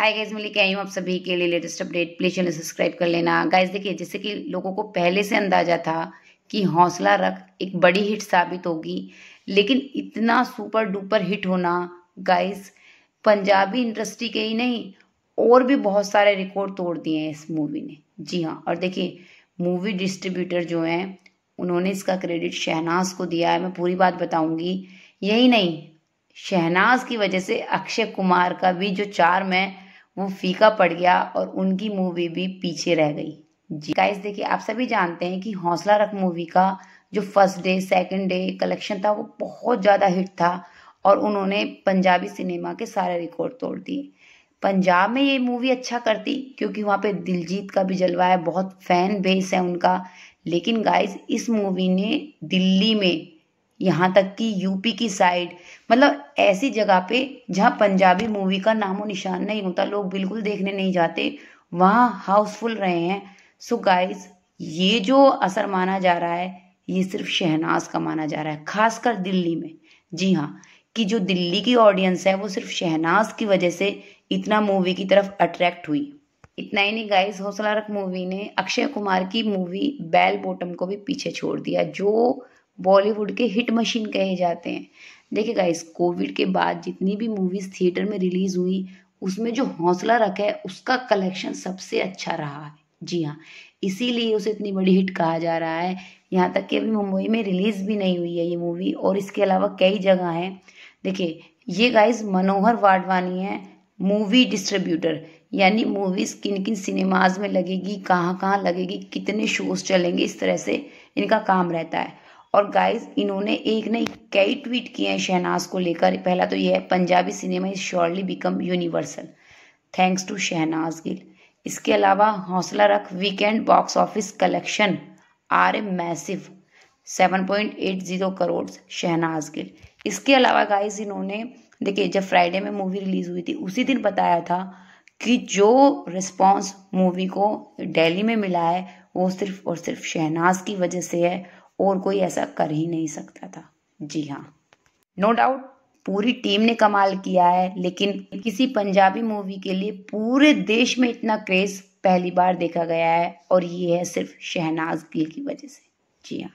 hi guys मैं लेके आई हूँ आप सभी के लिए latest update please channel subscribe कर लेना गाइज देखिए जैसे कि लोगों को पहले से अंदाजा था कि हौसला रख एक बड़ी हिट साबित होगी लेकिन इतना सुपर डुपर हिट होना गाइज पंजाबी इंडस्ट्री के ही नहीं और भी बहुत सारे रिकॉर्ड तोड़ दिए हैं इस मूवी ने जी हाँ और देखिए मूवी डिस्ट्रीब्यूटर जो हैं उन्होंने इसका क्रेडिट शहनाज को दिया है मैं पूरी बात बताऊंगी यही नहीं शहनाज की वजह से अक्षय कुमार का भी जो चार मैं वो फीका पड़ गया और उनकी मूवी भी पीछे रह गई जी गाइस देखिए आप सभी जानते हैं कि हौसला रख मूवी का जो first day second day collection था वो बहुत ज़्यादा हिट था और उन्होंने पंजाबी सिनेमा के सारे रिकॉर्ड तोड़ दिए पंजाब में ये मूवी अच्छा करती क्योंकि वहाँ पे दिलजीत का भी जलवा है बहुत फैन बेस है उनका लेकिन गाइस इस मूवी ने दिल्ली में यहाँ तक कि यूपी की साइड मतलब ऐसी जगह पे जहाँ पंजाबी मूवी का नामो निशान नहीं होता लोग बिल्कुल देखने नहीं जाते वहाँ हाउसफुल रहे हैं सो so गाइस ये जो असर माना जा रहा है ये सिर्फ शहनाज का माना जा रहा है खासकर दिल्ली में जी हाँ कि जो दिल्ली की ऑडियंस है वो सिर्फ शहनाज की वजह से इतना मूवी की तरफ अट्रैक्ट हुई इतना ही नहीं गाइस हौसला रख मूवी ने अक्षय कुमार की मूवी बैल बॉटम को भी पीछे छोड़ दिया जो बॉलीवुड के हिट मशीन कहे जाते हैं देखिए गाइस कोविड के बाद जितनी भी मूवीज़ थिएटर में रिलीज़ हुई उसमें जो हौसला रखा है उसका कलेक्शन सबसे अच्छा रहा है जी हाँ इसीलिए उसे इतनी बड़ी हिट कहा जा रहा है यहाँ तक कि अभी मुंबई में रिलीज़ भी नहीं हुई है ये मूवी और इसके अलावा कई जगह हैं देखिए ये गाइस मनोहर वाडवानी है मूवी डिस्ट्रीब्यूटर यानी मूवीज़ किन किन सिनेमाज में लगेगी कहाँ कहाँ लगेगी कितने शोज़ चलेंगे इस तरह से इनका काम रहता है और गाइस इन्होंने एक नहीं कई ट्वीट किए हैं शहनाज को लेकर पहला तो यह है Punjabi cinema is surely become universal thanks to Shehnaaz Gill इसके अलावा Honsla Rakh weekend box office collection are a massive 7.80 crore Shehnaaz Gill इसके अलावा गाइस इन्होंने देखिए जब फ्राइडे में मूवी रिलीज हुई थी उसी दिन बताया था कि जो रिस्पॉन्स मूवी को दिल्ली में मिला है वो सिर्फ और सिर्फ शहनाज की वजह से है और कोई ऐसा कर ही नहीं सकता था जी हाँ नो डाउट पूरी टीम ने कमाल किया है लेकिन किसी पंजाबी मूवी के लिए पूरे देश में इतना क्रेज पहली बार देखा गया है और ये है सिर्फ शहनाज गिल की वजह से जी हाँ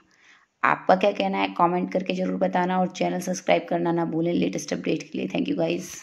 आपका क्या कहना है कमेंट करके ज़रूर बताना और चैनल सब्सक्राइब करना ना भूलें लेटेस्ट अपडेट के लिए थैंक यू गाइज़